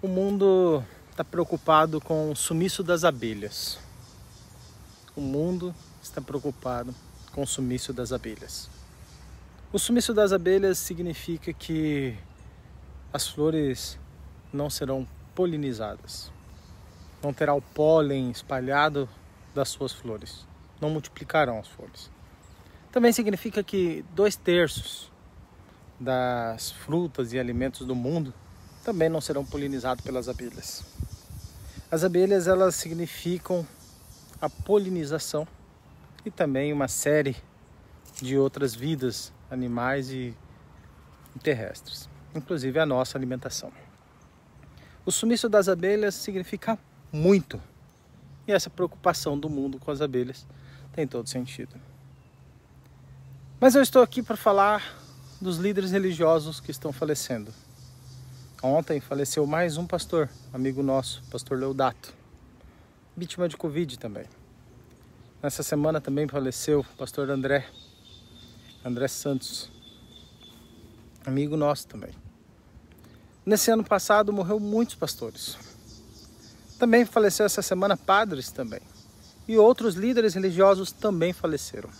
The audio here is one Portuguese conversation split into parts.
O mundo está preocupado com o sumiço das abelhas. O mundo está preocupado com o sumiço das abelhas. O sumiço das abelhas significa que as flores não serão polinizadas, não terá o pólen espalhado das suas flores, não multiplicarão as flores. Também significa que dois terços das frutas e alimentos do mundo também não serão polinizados pelas abelhas. As abelhas elas significam a polinização e também uma série de outras vidas animais e terrestres, inclusive a nossa alimentação. O sumiço das abelhas significa muito e essa preocupação do mundo com as abelhas tem todo sentido. Mas eu estou aqui para falar dos líderes religiosos que estão falecendo. Ontem faleceu mais um pastor, amigo nosso, pastor Leodato, vítima de Covid também. Nessa semana também faleceu o pastor André, André Santos, amigo nosso também. Nesse ano passado morreu muitos pastores. Também faleceu essa semana padres também. E outros líderes religiosos também faleceram.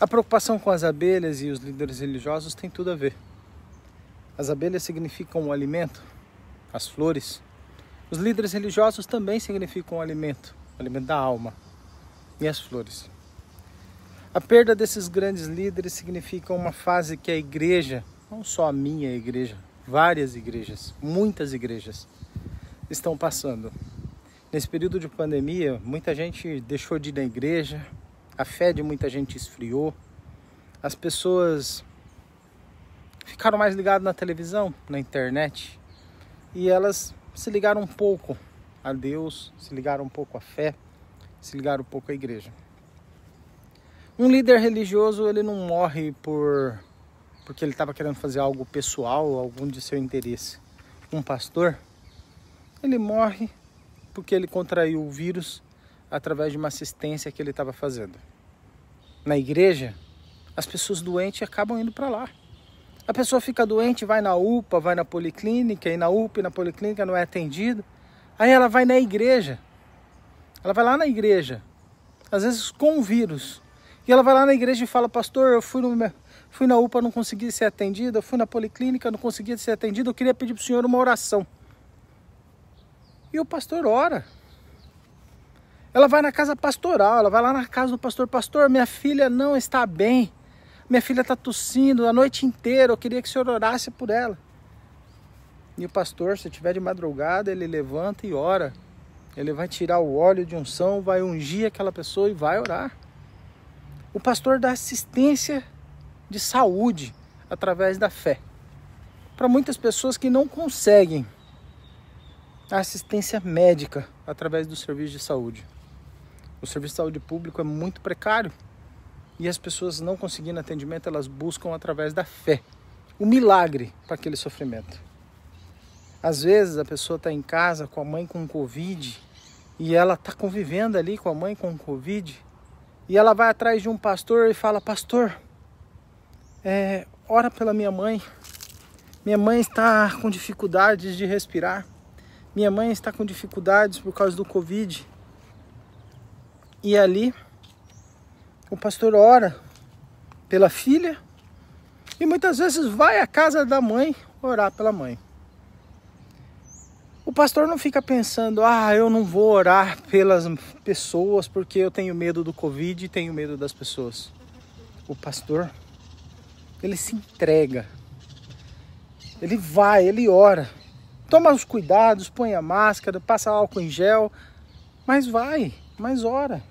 A preocupação com as abelhas e os líderes religiosos tem tudo a ver. As abelhas significam o alimento, as flores. Os líderes religiosos também significam o alimento, o alimento da alma e as flores. A perda desses grandes líderes significa uma fase que a igreja, não só a minha igreja, várias igrejas, muitas igrejas, estão passando. Nesse período de pandemia, muita gente deixou de ir na igreja, a fé de muita gente esfriou, as pessoas ficaram mais ligadas na televisão, na internet, e elas se ligaram um pouco a Deus, se ligaram um pouco à fé, se ligaram um pouco à igreja. Um líder religioso, ele não morre por porque ele estava querendo fazer algo pessoal, algum de seu interesse. Um pastor, ele morre porque ele contraiu o vírus através de uma assistência que ele estava fazendo. Na igreja, as pessoas doentes acabam indo para lá. A pessoa fica doente, vai na UPA, vai na policlínica, e na UPA e na policlínica não é atendida. Aí ela vai na igreja. Ela vai lá na igreja, às vezes com o vírus. E ela vai lá na igreja e fala, pastor, eu fui, no, fui na UPA, não consegui ser atendida, eu fui na policlínica, não consegui ser atendida, eu queria pedir para o senhor uma oração. E o pastor ora. Ela vai na casa pastoral, ela vai lá na casa do pastor, pastor, minha filha não está bem. Minha filha está tossindo a noite inteira, eu queria que o senhor orasse por ela. E o pastor, se tiver de madrugada, ele levanta e ora. Ele vai tirar o óleo de unção, vai ungir aquela pessoa e vai orar. O pastor dá assistência de saúde através da fé. Para muitas pessoas que não conseguem a assistência médica através do serviço de saúde. O serviço de saúde público é muito precário e as pessoas não conseguindo atendimento, elas buscam através da fé o milagre para aquele sofrimento. Às vezes a pessoa está em casa com a mãe com Covid e ela está convivendo ali com a mãe com Covid e ela vai atrás de um pastor e fala: Pastor, é, ora pela minha mãe. Minha mãe está com dificuldades de respirar. Minha mãe está com dificuldades por causa do Covid. E ali o pastor ora pela filha e muitas vezes vai à casa da mãe orar pela mãe. O pastor não fica pensando, ah, eu não vou orar pelas pessoas porque eu tenho medo do Covid e tenho medo das pessoas. O pastor, ele se entrega, ele vai, ele ora, toma os cuidados, põe a máscara, passa álcool em gel, mas vai, mas ora.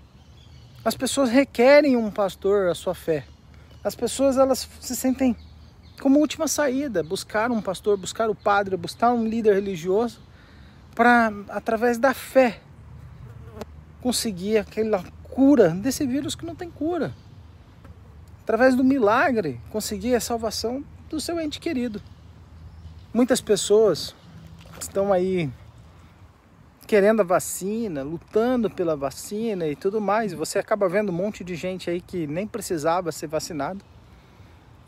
As pessoas requerem um pastor a sua fé. As pessoas elas se sentem como última saída, buscar um pastor, buscar o padre, buscar um líder religioso para através da fé conseguir aquela cura desse vírus que não tem cura. Através do milagre conseguir a salvação do seu ente querido. Muitas pessoas estão aí querendo a vacina, lutando pela vacina e tudo mais. Você acaba vendo um monte de gente aí que nem precisava ser vacinado,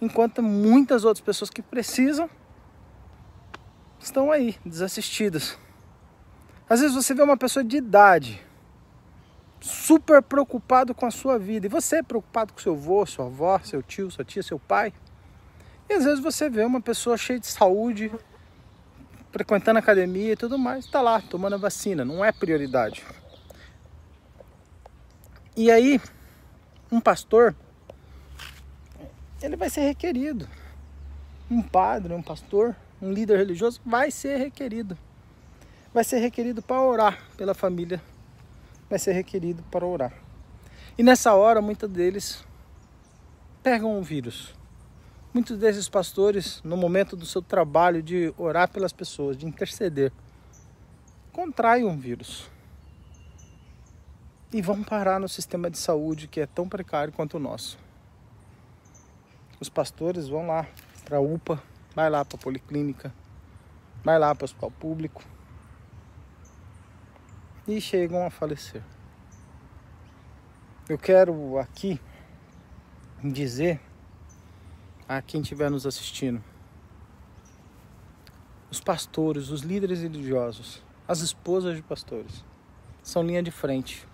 enquanto muitas outras pessoas que precisam estão aí, desassistidas. Às vezes você vê uma pessoa de idade super preocupado com a sua vida e você é preocupado com seu avô, sua avó, seu tio, sua tia, seu pai. E às vezes você vê uma pessoa cheia de saúde, frequentando a academia e tudo mais, está lá tomando a vacina, não é prioridade. E aí, um pastor, ele vai ser requerido. Um padre, um pastor, um líder religioso vai ser requerido. Vai ser requerido para orar pela família, vai ser requerido para orar. E nessa hora, muitos deles pegam o vírus Muitos desses pastores, no momento do seu trabalho de orar pelas pessoas, de interceder, contraem um vírus e vão parar no sistema de saúde que é tão precário quanto o nosso. Os pastores vão lá para a UPA, vai lá para a policlínica, vai lá para o hospital público e chegam a falecer. Eu quero aqui dizer a quem estiver nos assistindo, os pastores, os líderes religiosos, as esposas de pastores, são linha de frente.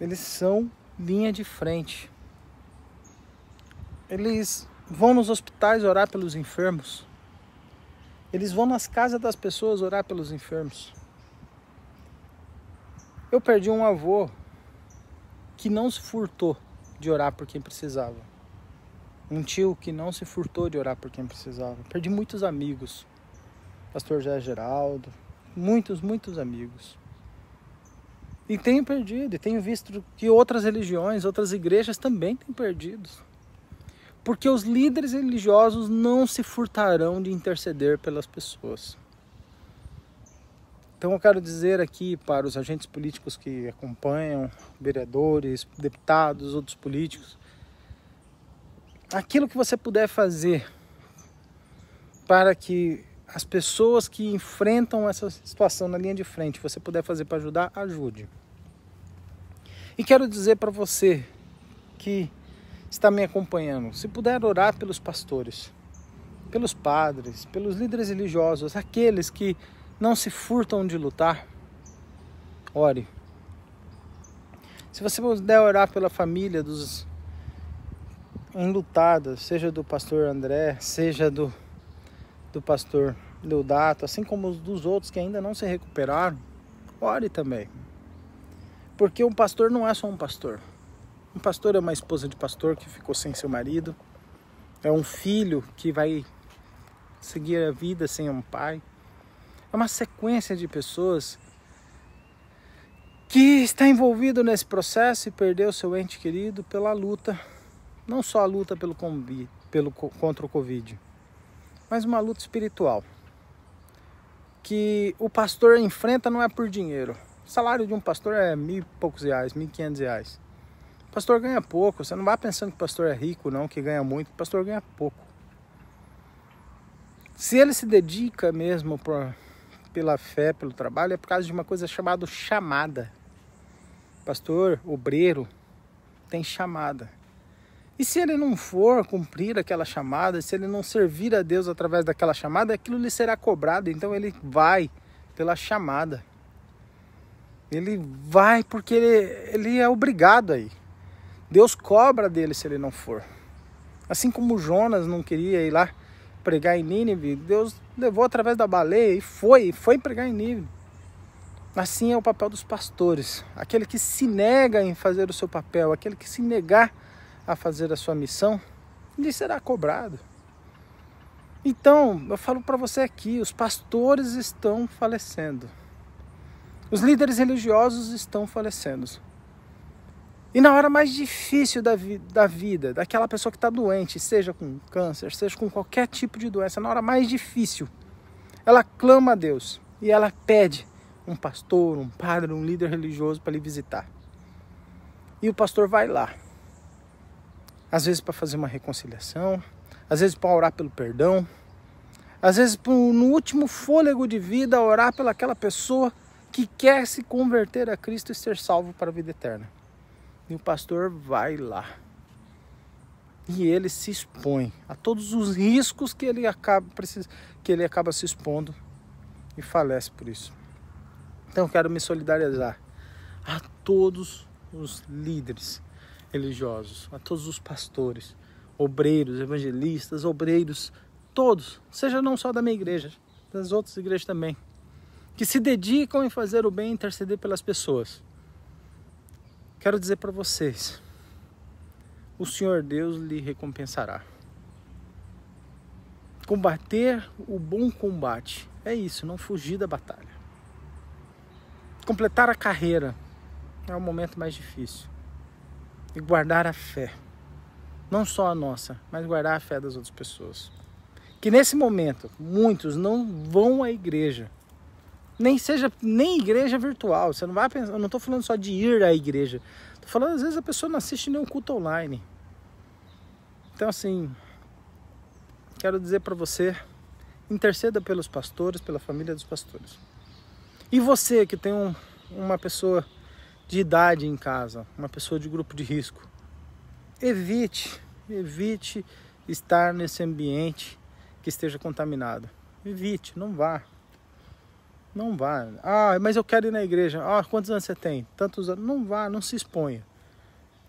Eles são linha de frente. Eles vão nos hospitais orar pelos enfermos. Eles vão nas casas das pessoas orar pelos enfermos. Eu perdi um avô que não se furtou de orar por quem precisava. Um tio que não se furtou de orar por quem precisava. Perdi muitos amigos. Pastor José Geraldo. Muitos, muitos amigos. E tenho perdido, e tenho visto que outras religiões, outras igrejas também têm perdido. Porque os líderes religiosos não se furtarão de interceder pelas pessoas. Então eu quero dizer aqui para os agentes políticos que acompanham, vereadores, deputados, outros políticos, aquilo que você puder fazer para que as pessoas que enfrentam essa situação na linha de frente, você puder fazer para ajudar, ajude. E quero dizer para você que está me acompanhando, se puder orar pelos pastores, pelos padres, pelos líderes religiosos, aqueles que não se furtam de lutar, ore. Se você puder orar pela família dos enlutado, seja do pastor André, seja do, do pastor Deodato, assim como os dos outros que ainda não se recuperaram, ore também. Porque um pastor não é só um pastor. Um pastor é uma esposa de pastor que ficou sem seu marido, é um filho que vai seguir a vida sem um pai. É uma sequência de pessoas que está envolvido nesse processo e perdeu seu ente querido pela luta não só a luta pelo, combi, pelo contra o Covid, mas uma luta espiritual que o pastor enfrenta não é por dinheiro. O salário de um pastor é mil e poucos reais, mil e quinhentos reais. O pastor ganha pouco. Você não vai pensando que o pastor é rico, não, que ganha muito. O pastor ganha pouco. Se ele se dedica mesmo pela fé, pelo trabalho, é por causa de uma coisa chamada chamada. Pastor, obreiro, tem chamada. E se ele não for cumprir aquela chamada, se ele não servir a Deus através daquela chamada, aquilo lhe será cobrado. Então ele vai pela chamada. Ele vai porque ele, ele é obrigado aí. Deus cobra dele se ele não for. Assim como Jonas não queria ir lá pregar em Nínive, Deus levou através da baleia e foi, foi pregar em Nínive. Assim é o papel dos pastores. Aquele que se nega em fazer o seu papel, aquele que se negar a fazer a sua missão, lhe será cobrado. Então, eu falo para você aqui, os pastores estão falecendo. Os líderes religiosos estão falecendo. E na hora mais difícil da, vi da vida, daquela pessoa que está doente, seja com câncer, seja com qualquer tipo de doença, na hora mais difícil, ela clama a Deus e ela pede um pastor, um padre, um líder religioso para lhe visitar. E o pastor vai lá às vezes para fazer uma reconciliação, às vezes para orar pelo perdão, às vezes no último fôlego de vida orar pelaquela pessoa que quer se converter a Cristo e ser salvo para a vida eterna. E o pastor vai lá. E ele se expõe a todos os riscos que ele acaba, que ele acaba se expondo e falece por isso. Então eu quero me solidarizar a todos os líderes religiosos, a todos os pastores, obreiros, evangelistas, obreiros, todos, seja não só da minha igreja, das outras igrejas também, que se dedicam em fazer o bem e interceder pelas pessoas. Quero dizer para vocês, o Senhor Deus lhe recompensará. Combater o bom combate é isso, não fugir da batalha. Completar a carreira é o momento mais difícil e guardar a fé. Não só a nossa, mas guardar a fé das outras pessoas. Que nesse momento muitos não vão à igreja. Nem seja nem igreja virtual. Você não vai pensar, eu não estou falando só de ir à igreja. Estou falando às vezes a pessoa não assiste nenhum culto online. Então assim, quero dizer para você, interceda pelos pastores, pela família dos pastores. E você que tem um, uma pessoa de idade em casa, uma pessoa de grupo de risco. Evite, evite estar nesse ambiente que esteja contaminado. Evite, não vá. Não vá. Ah, mas eu quero ir na igreja. Ah, quantos anos você tem? Tantos anos. Não vá, não se exponha.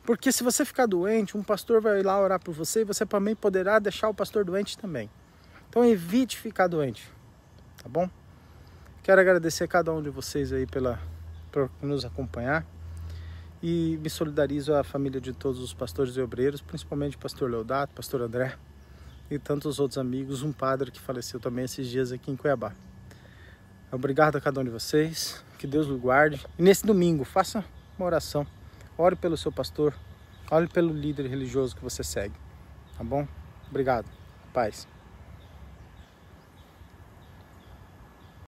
Porque se você ficar doente, um pastor vai lá orar por você e você também poderá deixar o pastor doente também. Então evite ficar doente, tá bom? Quero agradecer a cada um de vocês aí pela por nos acompanhar e me solidarizo à família de todos os pastores e obreiros, principalmente o pastor Leodato, pastor André e tantos outros amigos, um padre que faleceu também esses dias aqui em Cuiabá. Obrigado a cada um de vocês, que Deus o guarde. E nesse domingo, faça uma oração, ore pelo seu pastor, ore pelo líder religioso que você segue, tá bom? Obrigado, paz.